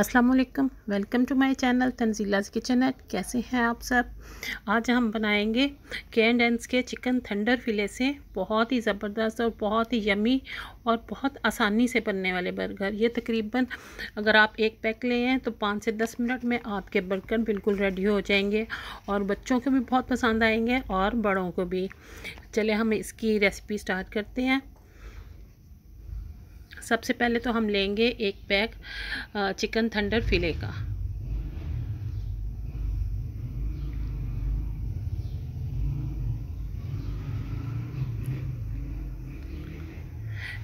अस्सलाम वालेकुम welcome to my channel Tanzeela's kitchen एट कैसे हैं आप सब आज हम बनाएंगे कैंड एंड के चिकन थंडर फिले से बहुत ही ज़बरदस्त और बहुत ही यमी और बहुत आसानी से बनने वाले बर्गर ये तकरीबन अगर आप एक पैक ले हैं तो पाँच से दस मिनट में आपके बर्गर बिल्कुल रेडी हो जाएंगे और बच्चों को भी बहुत पसंद आएंगे और बड़ों को भी चले हम इसकी रेसिपी स्टार्ट करते हैं सबसे पहले तो हम लेंगे एक पैक चिकन थंडर फिले का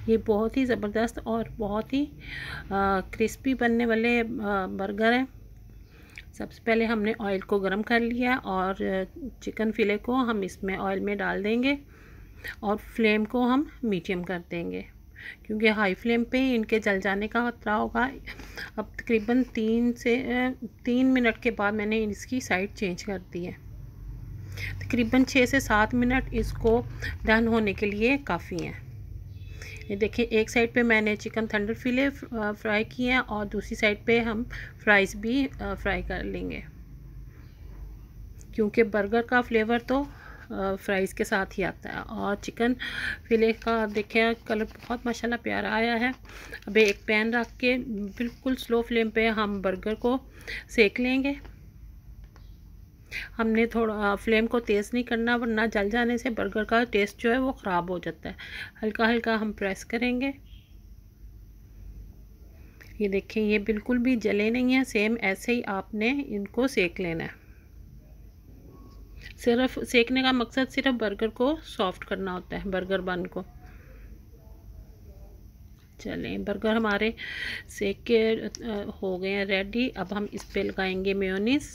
ये बहुत ही ज़बरदस्त और बहुत ही क्रिस्पी बनने वाले बर्गर हैं सबसे पहले हमने ऑयल को गर्म कर लिया और चिकन फिले को हम इसमें ऑयल में डाल देंगे और फ्लेम को हम मीडियम कर देंगे क्योंकि हाई फ्लेम पे ही इनके जल जाने का खतरा होगा अब तकरीबन तीन से तीन मिनट के बाद मैंने इसकी साइड चेंज कर दी है तकरीबन छः से सात मिनट इसको डन होने के लिए काफ़ी हैं ये देखिए एक साइड पे मैंने चिकन थंडर फिले फ्राई किए हैं और दूसरी साइड पे हम फ्राइज़ भी फ्राई कर लेंगे क्योंकि बर्गर का फ्लेवर तो फ्राइज़ के साथ ही आता है और चिकन फिले का देखें कलर बहुत माशाल्लाह प्यारा आया है अब एक पैन रख के बिल्कुल स्लो फ्लेम पे हम बर्गर को सेक लेंगे हमने थोड़ा फ्लेम को तेज़ नहीं करना वरना जल जाने से बर्गर का टेस्ट जो है वो ख़राब हो जाता है हल्का हल्का हम प्रेस करेंगे ये देखें ये बिल्कुल भी जले नहीं हैं सेम ऐसे ही आपने इनको सेक लेना है सिर्फ सेकने का मकसद सिर्फ बर्गर को सॉफ्ट करना होता है बर्गर बन को चलें बर्गर हमारे सेक के हो गए हैं रेडी अब हम इस पर लगाएंगे मेयोनीस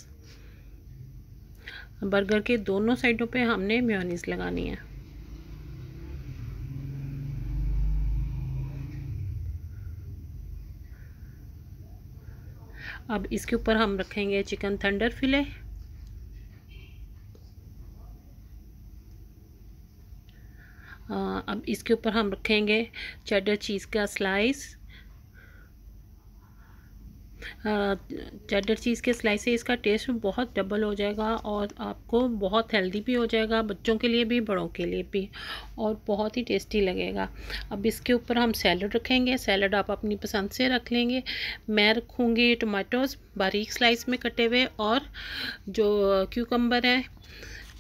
बर्गर के दोनों साइडों पे हमने मेयोनीस लगानी है अब इसके ऊपर हम रखेंगे चिकन थंडर फिले हाँ, अब इसके ऊपर हम रखेंगे चेडर चीज़ का स्लाइस चेडर चीज़ के स्लाइस से इसका टेस्ट बहुत डबल हो जाएगा और आपको बहुत हेल्दी भी हो जाएगा बच्चों के लिए भी बड़ों के लिए भी और बहुत ही टेस्टी लगेगा अब इसके ऊपर हम सैलड रखेंगे सैलड आप अपनी पसंद से रख लेंगे मैं रखूँगी टमाटोज़ बारीक स्लाइस में कटे हुए और जो क्यूकम्बर है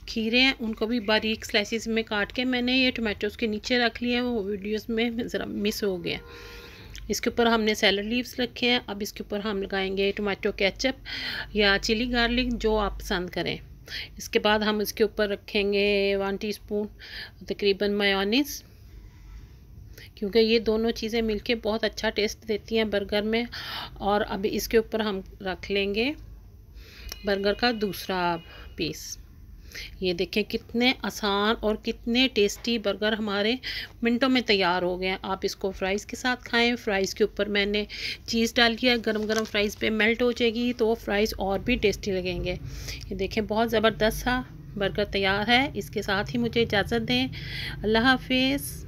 खीरे हैं उनको भी बारीक स्लाइसिस में काट के मैंने ये टमाटोज़ के नीचे रख लिए वो वीडियोस में ज़रा मिस हो गया इसके ऊपर हमने सैलड लीव्स रखे हैं अब इसके ऊपर हम लगाएंगे टमाटो केचप या चिली गार्लिक जो आप पसंद करें इसके बाद हम इसके ऊपर रखेंगे वन स्पून तकरीबन मायोनीस क्योंकि ये दोनों चीज़ें मिलके बहुत अच्छा टेस्ट देती हैं बर्गर में और अब इसके ऊपर हम रख लेंगे बर्गर का दूसरा पीस ये देखें कितने आसान और कितने टेस्टी बर्गर हमारे मिनटों में तैयार हो गए हैं आप इसको फ्राइज़ के साथ खाएं फ्राइज़ के ऊपर मैंने चीज़ डाल दिया गरम गरम फ्राइज़ पे मेल्ट हो जाएगी तो फ्राइज़ और भी टेस्टी लगेंगे ये देखें बहुत ज़बरदस्त सा बर्गर तैयार है इसके साथ ही मुझे इजाज़त दें अल्लाह हाफिज़